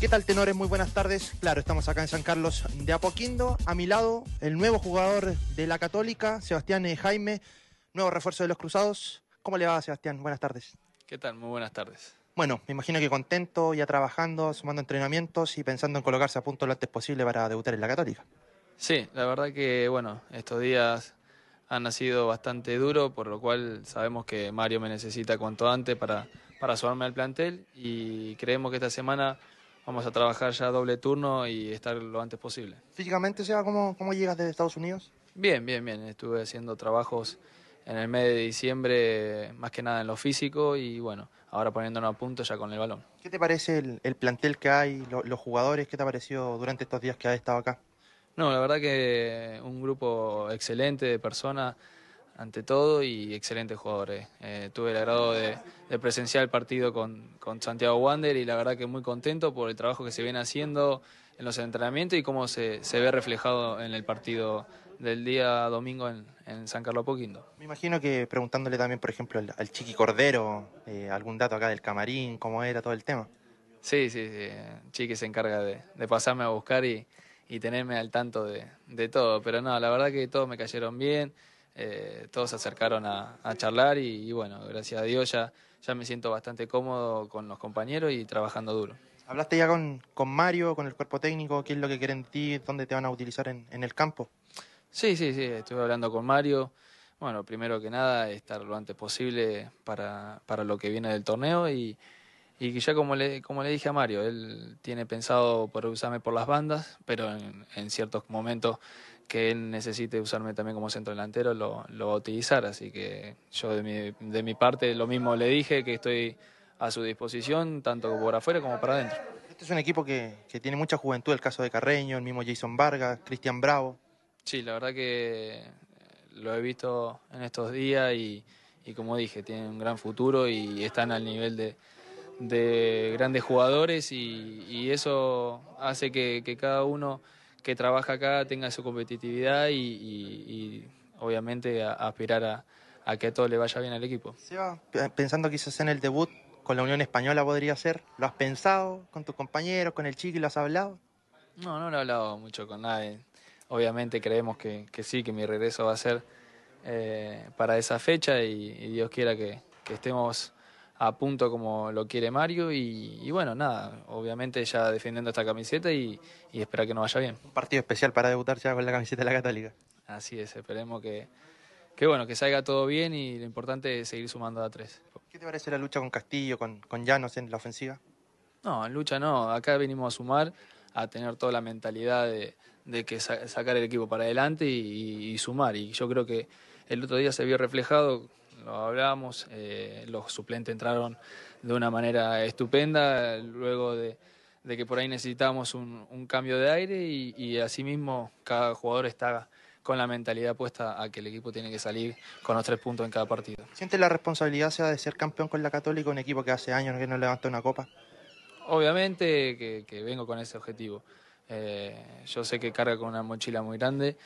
¿Qué tal, tenores? Muy buenas tardes. Claro, estamos acá en San Carlos de Apoquindo. A mi lado, el nuevo jugador de la Católica, Sebastián eh, Jaime, nuevo refuerzo de los Cruzados. ¿Cómo le va, Sebastián? Buenas tardes. ¿Qué tal? Muy buenas tardes. Bueno, me imagino que contento, ya trabajando, sumando entrenamientos y pensando en colocarse a punto lo antes posible para debutar en la Católica. Sí, la verdad que, bueno, estos días han sido bastante duros, por lo cual sabemos que Mario me necesita cuanto antes para para sumarme al plantel y creemos que esta semana vamos a trabajar ya doble turno y estar lo antes posible. Físicamente, sea ¿cómo, cómo llegas desde Estados Unidos? Bien, bien, bien. Estuve haciendo trabajos en el mes de diciembre, más que nada en lo físico y bueno, ahora poniéndonos a punto ya con el balón. ¿Qué te parece el, plantel que hay, los jugadores? ¿Qué te ha parecido durante estos días que has estado acá? No, la verdad que un grupo excelente de personas ante todo y excelentes jugadores. Eh, tuve el agrado de, de presenciar el partido con, Santiago Wander y la verdad que muy contento por el trabajo que se viene haciendo en los entrenamientos y cómo se, ve reflejado en el partido del día domingo en, San Carlos Poquindo. Me imagino que preguntándole también, por ejemplo, al, Chiqui Cordero, eh, algún dato acá del camarín, cómo era todo el tema. Sí, sí, sí. Chiqui se encarga de, pasarme a buscar y, tenerme al tanto de, de todo. Pero no, la verdad que todos me cayeron bien. Eh, todos se acercaron a, charlar y, bueno, gracias a Dios ya, ya me siento bastante cómodo con los compañeros y trabajando duro. ¿Hablaste ya con, con Mario, con el cuerpo técnico? ¿Qué es lo que quieren de ti? ¿Dónde te van a utilizar en, en el campo? Sí, sí, sí, estuve hablando con Mario. Bueno, primero que nada, estar lo antes posible para, para lo que viene del torneo y, y ya como le, como le dije a Mario, él tiene pensado por usarme por las bandas, pero en, en ciertos momentos que él necesite usarme también como centro delantero, lo, lo, va a utilizar. Así que yo de mi, parte lo mismo le dije, que estoy a su disposición, tanto por afuera como para adentro. Este es un equipo que, tiene mucha juventud, el caso de Carreño, el mismo Jason Vargas, Cristian Bravo. Sí, la verdad que eh, lo he visto en estos días y, como dije, tienen un gran futuro y están al nivel de, grandes jugadores y, eso hace que cada uno que trabaja acá tenga su competitividad y, obviamente aspirar a, que todo le vaya bien al equipo. Seba, pensando quizás en el debut con la Unión Española podría ser, ¿lo has pensado con tus compañeros, con el chico y lo has hablado? No, no lo he hablado mucho con nadie. Obviamente creemos que, sí, que mi regreso va a ser eh, para esa fecha y, Dios quiera que estemos a punto como lo quiere Mario y, bueno, nada, obviamente ya defendiendo esta camiseta y, y esperar que nos vaya bien. Un partido especial para debutar ya con la camiseta de la Católica. Así es, esperemos que, que bueno, que salga todo bien y lo importante es seguir sumando a tres. ¿Qué te parece la lucha con Castillo, con, con Llanos en la ofensiva? No, en lucha no, acá venimos a sumar, a tener toda la mentalidad de, de que sacar el equipo para adelante y, sumar. Y yo creo que el otro día se vio reflejado lo hablábamos, eh, los suplentes entraron de una manera estupenda, luego de, que por ahí necesitábamos un, cambio de aire y, y, asimismo cada jugador está con la mentalidad puesta a que el equipo tiene que salir con los tres puntos en cada partido. ¿Siente la responsabilidad sea de ser campeón con la Católica, un equipo que hace años que no levanta una copa? Obviamente que, vengo con ese objetivo. Eh, yo sé que carga con una mochila muy grande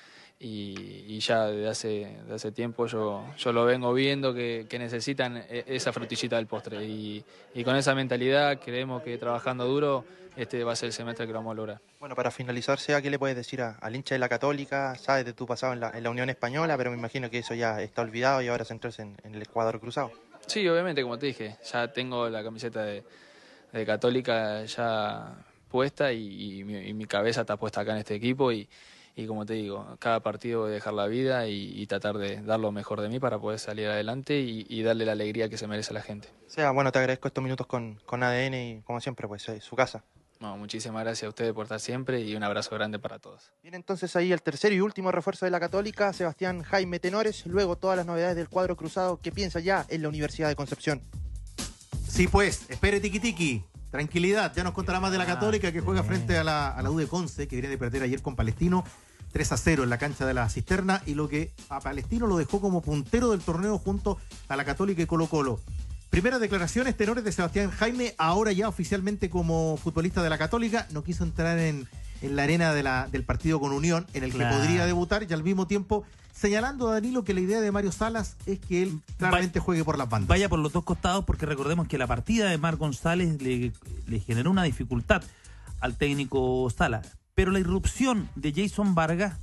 y, ya de hace, de hace tiempo yo, yo lo vengo viendo que, que necesitan e, esa frutillita del postre. Y, y, con esa mentalidad creemos que trabajando duro este va a ser el semestre que lo vamos a lograr. Bueno, para finalizar, ¿qué le puedes decir a, al hincha de la Católica? Sabes de tu pasado en la, en la, Unión Española, pero me imagino que eso ya está olvidado y ahora centrarse en, en el Ecuador Cruzado. Sí, obviamente, como te dije, ya tengo la camiseta de, de Católica ya puesta y, y mi, mi cabeza está puesta acá en este equipo y, y como te digo, cada partido voy a dejar la vida y, tratar de dar lo mejor de mí para poder salir adelante y, darle la alegría que se merece a la gente. O sea, bueno, te agradezco estos minutos con, ADN y como siempre, pues eh, su casa. No, muchísimas gracias a ustedes por estar siempre y un abrazo grande para todos. Bien, entonces ahí el tercer y último refuerzo de la Católica, Sebastián Jaime Tenores, luego todas las novedades del cuadro cruzado que piensa ya en la Universidad de Concepción. Sí, pues, espere tiki tiki. Tranquilidad, ya nos contará más de la ah, Católica que juega frente a la, a la U de Conce, que viene de perder ayer con Palestino. 3 a 0 en la cancha de la Cisterna y lo que a Palestino lo dejó como puntero del torneo junto a la Católica y Colo Colo. Primeras declaraciones tenores de Sebastián Jaime, ahora ya oficialmente como futbolista de la Católica, no quiso entrar en, la arena del partido con Unión, en el que podría debutar y al mismo tiempo señalando a Danilo que la idea de Mario Salas es que él claramente juegue por las bandas. Vaya por los dos costados porque recordemos que la partida de Mar González le, le generó una dificultad al técnico Salas. Pero la irrupción de Jason Vargas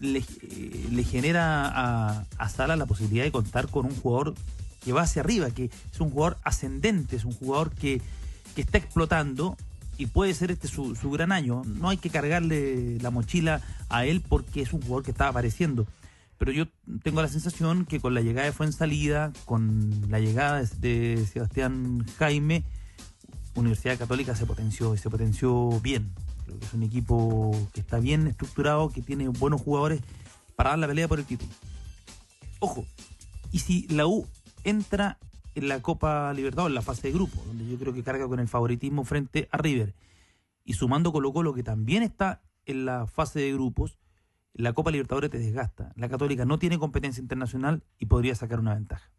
mm, eh, le, genera a, Sala la posibilidad de contar con un jugador que va hacia arriba, que es un jugador ascendente, es un jugador que, está explotando y puede ser este su, gran año. No hay que cargarle la mochila a él porque es un jugador que está apareciendo. Pero yo tengo la sensación que con la llegada de Salida, con la llegada de Sebastián Jaime, Universidad Católica se potenció y se potenció bien que es un equipo que está bien estructurado, que tiene buenos jugadores para dar la pelea por el título. Ojo, y si la U entra en la Copa Libertadores, en la fase de grupo, donde yo creo que carga con el favoritismo frente a River, y sumando Colo Colo, que también está en la fase de grupos, la Copa Libertadores te desgasta. La Católica no tiene competencia internacional y podría sacar una ventaja.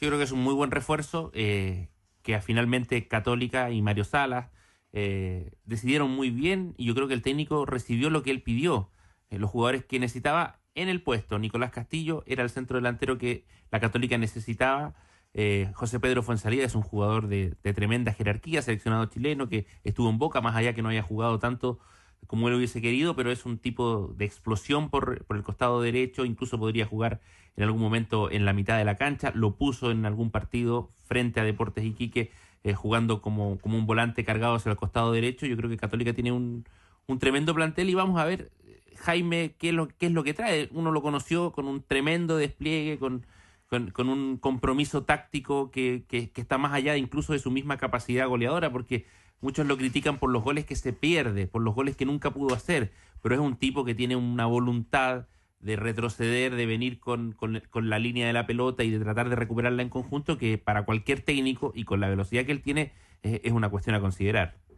yo creo que es un muy buen refuerzo, eh, que finalmente Católica y Mario Salas eh, decidieron muy bien y yo creo que el técnico recibió lo que él pidió, eh, los jugadores que necesitaba en el puesto. Nicolás Castillo era el centro delantero que la Católica necesitaba. Eh, José Pedro Fuensalida es un jugador de, tremenda jerarquía, seleccionado chileno, que estuvo en Boca, más allá que no haya jugado tanto como él hubiese querido, pero es un tipo de explosión por el costado derecho, incluso podría jugar en algún momento en la mitad de la cancha, lo puso en algún partido frente a Deportes Iquique eh, jugando como, un volante cargado hacia el costado derecho. Yo creo que Católica tiene un, tremendo plantel y vamos a ver, Jaime, qué es, lo, qué es lo que trae. Uno lo conoció con un tremendo despliegue, con, un compromiso táctico que, que, que, está más allá incluso de su misma capacidad goleadora, porque muchos lo critican por los goles que se pierde, por los goles que nunca pudo hacer, pero es un tipo que tiene una voluntad de retroceder, de venir con, con, la línea de la pelota y de tratar de recuperarla en conjunto, que para cualquier técnico y con la velocidad que él tiene eh, es una cuestión a considerar.